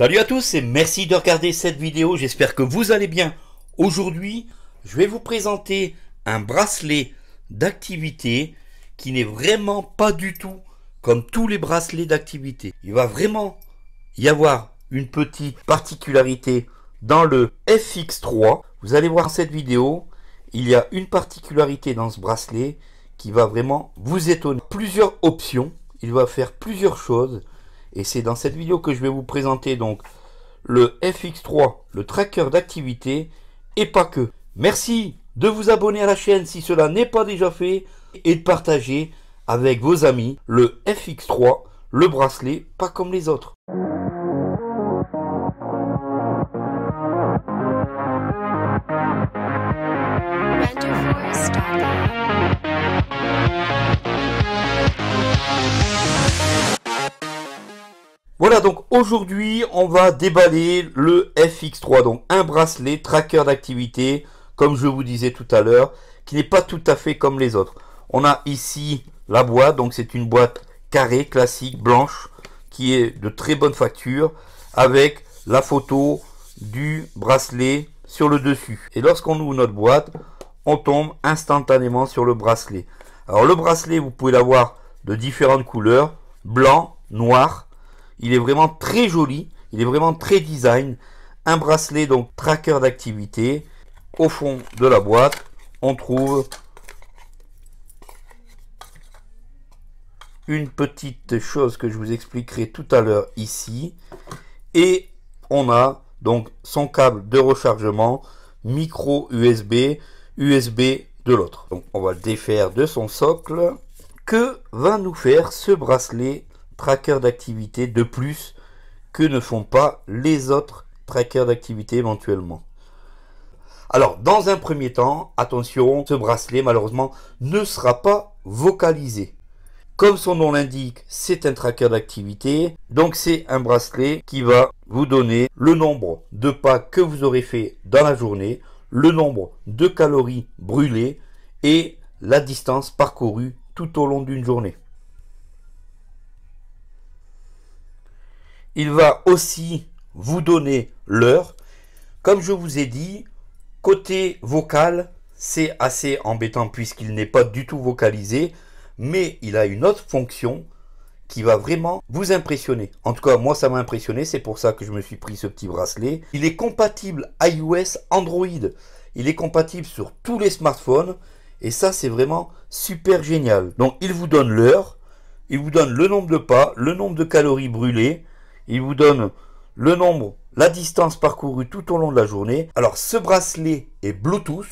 Salut à tous et merci de regarder cette vidéo, j'espère que vous allez bien. Aujourd'hui, je vais vous présenter un bracelet d'activité qui n'est vraiment pas du tout comme tous les bracelets d'activité. Il va vraiment y avoir une petite particularité dans le FX3. Vous allez voir cette vidéo, il y a une particularité dans ce bracelet qui va vraiment vous étonner. Plusieurs options, il va faire plusieurs choses. Et c'est dans cette vidéo que je vais vous présenter donc le FX3, le tracker d'activité et pas que. Merci de vous abonner à la chaîne si cela n'est pas déjà fait et de partager avec vos amis le FX3, le bracelet pas comme les autres. Aujourd'hui, on va déballer le FX3, donc un bracelet tracker d'activité, comme je vous disais tout à l'heure, qui n'est pas tout à fait comme les autres. On a ici la boîte, donc c'est une boîte carrée, classique, blanche, qui est de très bonne facture, avec la photo du bracelet sur le dessus. Et lorsqu'on ouvre notre boîte, on tombe instantanément sur le bracelet. Alors le bracelet, vous pouvez l'avoir de différentes couleurs, blanc, noir, il est vraiment très joli, il est vraiment très design. Un bracelet donc tracker d'activité. Au fond de la boîte, on trouve une petite chose que je vous expliquerai tout à l'heure ici. Et on a donc son câble de rechargement micro USB, USB de l'autre. Donc on va le défaire de son socle. Que va nous faire ce bracelet tracker d'activité de plus que ne font pas les autres trackers d'activité éventuellement. Alors, dans un premier temps, attention, ce bracelet malheureusement ne sera pas vocalisé. Comme son nom l'indique, c'est un tracker d'activité, donc c'est un bracelet qui va vous donner le nombre de pas que vous aurez fait dans la journée, le nombre de calories brûlées et la distance parcourue tout au long d'une journée. Il va aussi vous donner l'heure. Comme je vous ai dit, côté vocal, c'est assez embêtant puisqu'il n'est pas du tout vocalisé, mais il a une autre fonction qui va vraiment vous impressionner. En tout cas, moi, ça m'a impressionné, c'est pour ça que je me suis pris ce petit bracelet. Il est compatible iOS, Android, il est compatible sur tous les smartphones, et ça, c'est vraiment super génial. Donc, il vous donne l'heure, il vous donne le nombre de pas, le nombre de calories brûlées, il vous donne le nombre, la distance parcourue tout au long de la journée. Alors ce bracelet est Bluetooth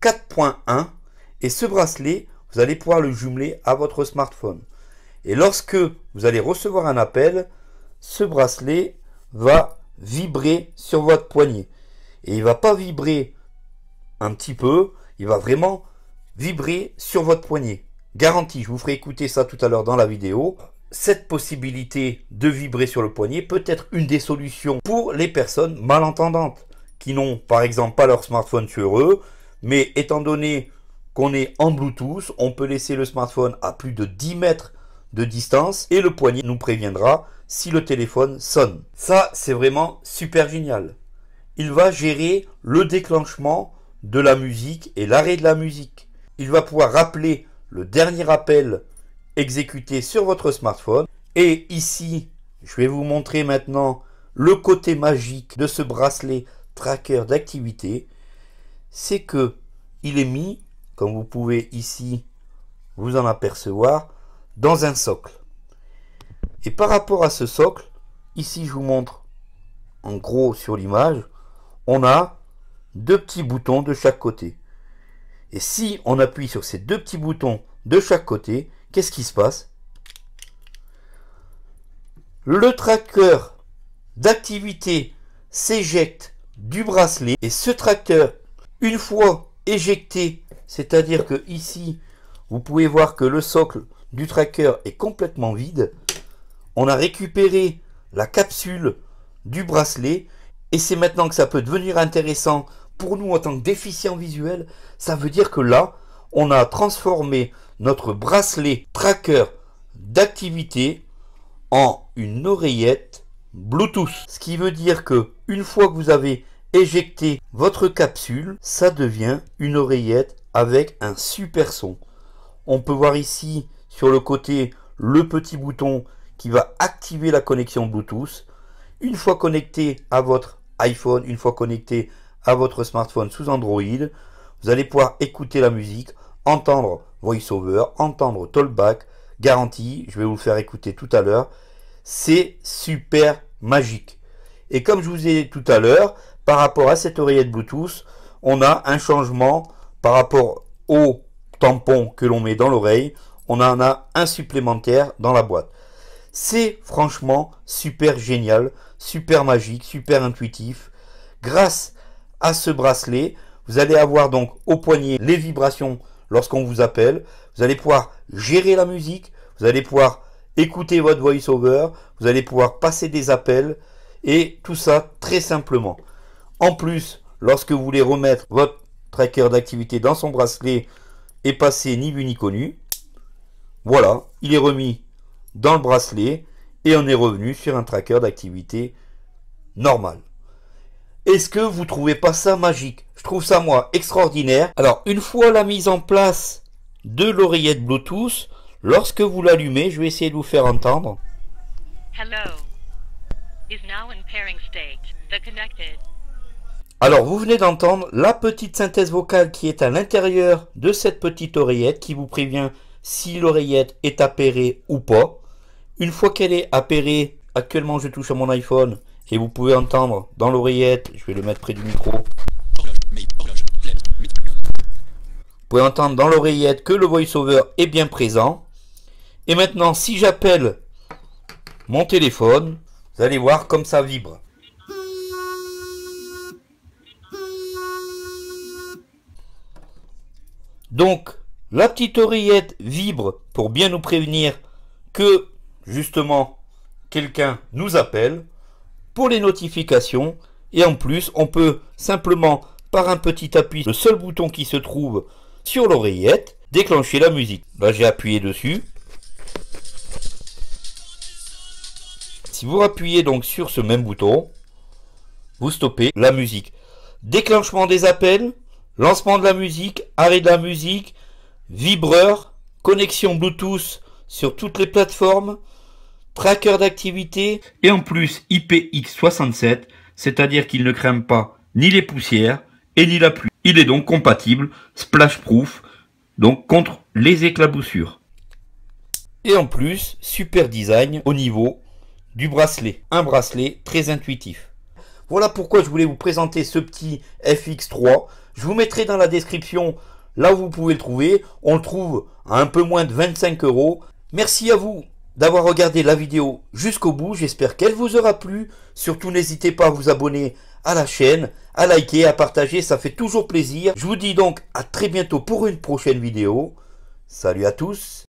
4.1 et ce bracelet, vous allez pouvoir le jumeler à votre smartphone. Et lorsque vous allez recevoir un appel, ce bracelet va vibrer sur votre poignet. Et il ne va pas vibrer un petit peu, il va vraiment vibrer sur votre poignet. Garantie, je vous ferai écouter ça tout à l'heure dans la vidéo cette possibilité de vibrer sur le poignet peut être une des solutions pour les personnes malentendantes qui n'ont par exemple pas leur smartphone sur eux, mais étant donné qu'on est en Bluetooth, on peut laisser le smartphone à plus de 10 mètres de distance et le poignet nous préviendra si le téléphone sonne. Ça, c'est vraiment super génial. Il va gérer le déclenchement de la musique et l'arrêt de la musique. Il va pouvoir rappeler le dernier appel exécuté sur votre smartphone. Et ici, je vais vous montrer maintenant le côté magique de ce bracelet tracker d'activité. C'est que il est mis, comme vous pouvez ici vous en apercevoir, dans un socle. Et par rapport à ce socle, ici je vous montre en gros sur l'image, on a deux petits boutons de chaque côté. Et si on appuie sur ces deux petits boutons de chaque côté, Qu'est-ce qui se passe Le tracker d'activité s'éjecte du bracelet et ce tracker, une fois éjecté, c'est-à-dire que ici, vous pouvez voir que le socle du tracker est complètement vide. On a récupéré la capsule du bracelet et c'est maintenant que ça peut devenir intéressant pour nous en tant que déficients visuels. Ça veut dire que là, on a transformé notre bracelet tracker d'activité en une oreillette Bluetooth. Ce qui veut dire que une fois que vous avez éjecté votre capsule, ça devient une oreillette avec un super son. On peut voir ici sur le côté le petit bouton qui va activer la connexion Bluetooth. Une fois connecté à votre iPhone, une fois connecté à votre smartphone sous Android, vous allez pouvoir écouter la musique, entendre Voiceover, entendre tallback garantie, je vais vous le faire écouter tout à l'heure, c'est super magique. Et comme je vous ai dit tout à l'heure, par rapport à cette oreillette Bluetooth, on a un changement par rapport au tampon que l'on met dans l'oreille, on en a un supplémentaire dans la boîte. C'est franchement super génial, super magique, super intuitif. Grâce à ce bracelet, vous allez avoir donc au poignet les vibrations lorsqu'on vous appelle. Vous allez pouvoir gérer la musique, vous allez pouvoir écouter votre voice vous allez pouvoir passer des appels et tout ça très simplement. En plus, lorsque vous voulez remettre votre tracker d'activité dans son bracelet et passer ni vu ni connu, voilà, il est remis dans le bracelet et on est revenu sur un tracker d'activité normal. Est-ce que vous trouvez pas ça magique Je trouve ça moi extraordinaire. Alors une fois la mise en place de l'oreillette Bluetooth, lorsque vous l'allumez, je vais essayer de vous faire entendre. Hello. The connected. Alors vous venez d'entendre la petite synthèse vocale qui est à l'intérieur de cette petite oreillette qui vous prévient si l'oreillette est appairée ou pas. Une fois qu'elle est appairée, actuellement je touche à mon iPhone, et vous pouvez entendre dans l'oreillette, je vais le mettre près du micro. Vous pouvez entendre dans l'oreillette que le voiceover est bien présent. Et maintenant, si j'appelle mon téléphone, vous allez voir comme ça vibre. Donc, la petite oreillette vibre pour bien nous prévenir que, justement, quelqu'un nous appelle les notifications. Et en plus, on peut simplement, par un petit appui, le seul bouton qui se trouve sur l'oreillette, déclencher la musique. Là, bah, j'ai appuyé dessus. Si vous appuyez donc sur ce même bouton, vous stoppez la musique. Déclenchement des appels, lancement de la musique, arrêt de la musique, vibreur, connexion Bluetooth sur toutes les plateformes, tracker d'activité. Et en plus IPX67, c'est-à-dire qu'il ne crème pas ni les poussières et ni la pluie. Il est donc compatible splash proof, donc contre les éclaboussures. Et en plus, super design au niveau du bracelet. Un bracelet très intuitif. Voilà pourquoi je voulais vous présenter ce petit FX3. Je vous mettrai dans la description là où vous pouvez le trouver. On le trouve à un peu moins de 25 euros. Merci à vous d'avoir regardé la vidéo jusqu'au bout. J'espère qu'elle vous aura plu. Surtout, n'hésitez pas à vous abonner à la chaîne, à liker, à partager. Ça fait toujours plaisir. Je vous dis donc à très bientôt pour une prochaine vidéo. Salut à tous.